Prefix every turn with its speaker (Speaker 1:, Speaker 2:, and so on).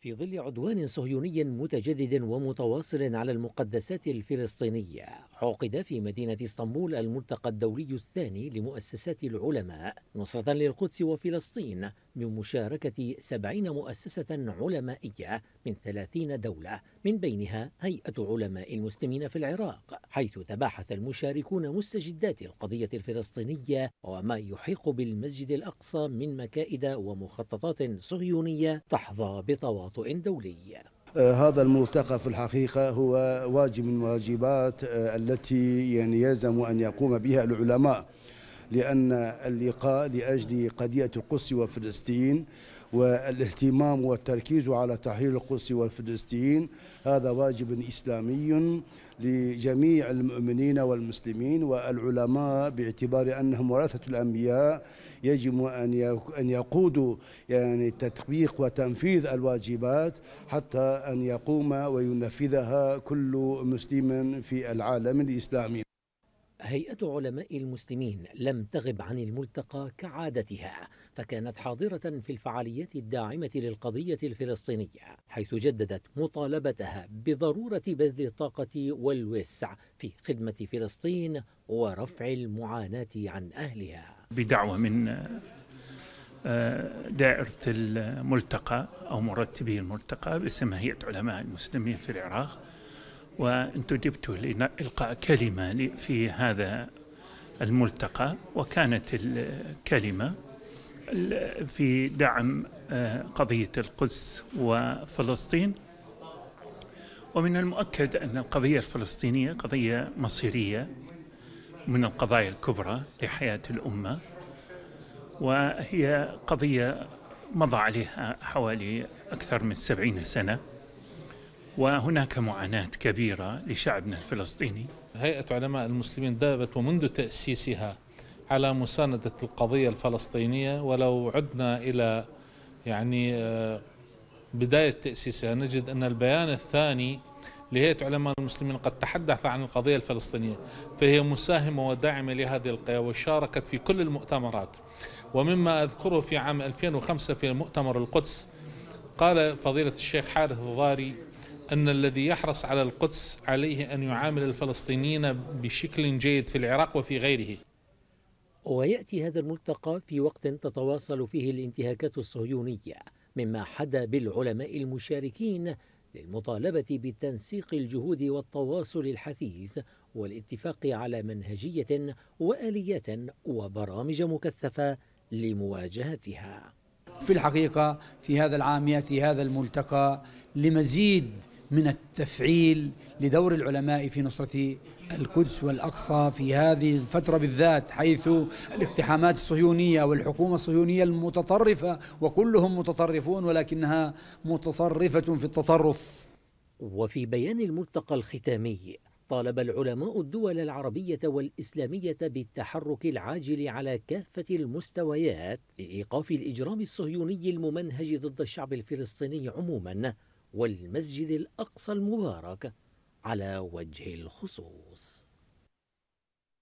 Speaker 1: في ظل عدوان صهيوني متجدد ومتواصل على المقدسات الفلسطينية عقد في مدينة اسطنبول الملتقى الدولي الثاني لمؤسسات العلماء نصرة للقدس وفلسطين بمشاركة سبعين مؤسسة علمائية من ثلاثين دولة من بينها هيئة علماء المسلمين في العراق حيث تباحث المشاركون مستجدات القضية الفلسطينية وما يحيق بالمسجد الأقصى من مكائد ومخططات صهيونية تحظى بتواصل تواطؤ دولي
Speaker 2: آه، هذا الملتقى في الحقيقة هو واجب من واجبات آه، التي يعني يلزم أن يقوم بها العلماء لأن اللقاء لأجل قضية القدس وفلسطين والاهتمام والتركيز على تحرير القدس والفلسطين هذا واجب إسلامي لجميع المؤمنين والمسلمين والعلماء باعتبار أنهم ورثة الأنبياء يجب أن يقودوا يعني تطبيق وتنفيذ الواجبات حتى أن يقوم وينفذها كل مسلم في العالم الإسلامي
Speaker 1: هيئة علماء المسلمين لم تغب عن الملتقى كعادتها فكانت حاضرة في الفعاليات الداعمة للقضية الفلسطينية حيث جددت مطالبتها بضرورة بذل الطاقة والوسع في خدمة فلسطين ورفع المعاناة عن أهلها
Speaker 3: بدعوة من آه، دائرة الملتقى أو مرتبي الملتقى باسم هيئة علماء المسلمين في العراق وانتم جبتوا لإلقاء كلمة في هذا الملتقى وكانت الكلمة في دعم آه، قضية القدس وفلسطين ومن المؤكد أن القضية الفلسطينية قضية مصيرية من القضايا الكبرى لحياة الأمة وهي قضية مضى عليها حوالي أكثر من سبعين سنة وهناك معاناة كبيرة لشعبنا الفلسطيني هيئة علماء المسلمين دابت ومنذ تأسيسها على مساندة القضية
Speaker 4: الفلسطينية ولو عدنا إلى يعني آه، بداية تأسيسها نجد أن البيان الثاني لهيئة علماء المسلمين قد تحدث عن القضية الفلسطينية فهي مساهمة وداعمة لهذه القضية وشاركت في كل المؤتمرات ومما أذكره في عام 2005 في مؤتمر القدس قال فضيلة الشيخ حارث الضاري أن الذي يحرص على القدس عليه أن يعامل الفلسطينيين بشكل جيد في العراق وفي غيره
Speaker 1: ويأتي هذا الملتقى في وقت تتواصل فيه الانتهاكات الصهيونية مما حدا بالعلماء المشاركين للمطالبة بتنسيق الجهود والتواصل الحثيث والاتفاق على منهجية وآليات وبرامج مكثفة لمواجهتها في الحقيقة في هذا العام يأتي هذا الملتقى لمزيد من التفعيل لدور العلماء في نصرة القدس والأقصى في هذه الفترة بالذات حيث الاقتحامات الصهيونية والحكومة الصهيونية المتطرفة وكلهم متطرفون ولكنها متطرفة في التطرف وفي بيان الملتقى الختامي طالب العلماء الدول العربية والإسلامية بالتحرك العاجل على كافة المستويات لإيقاف الإجرام الصهيوني الممنهج ضد الشعب الفلسطيني عموماً والمسجد الأقصى المبارك على وجه الخصوص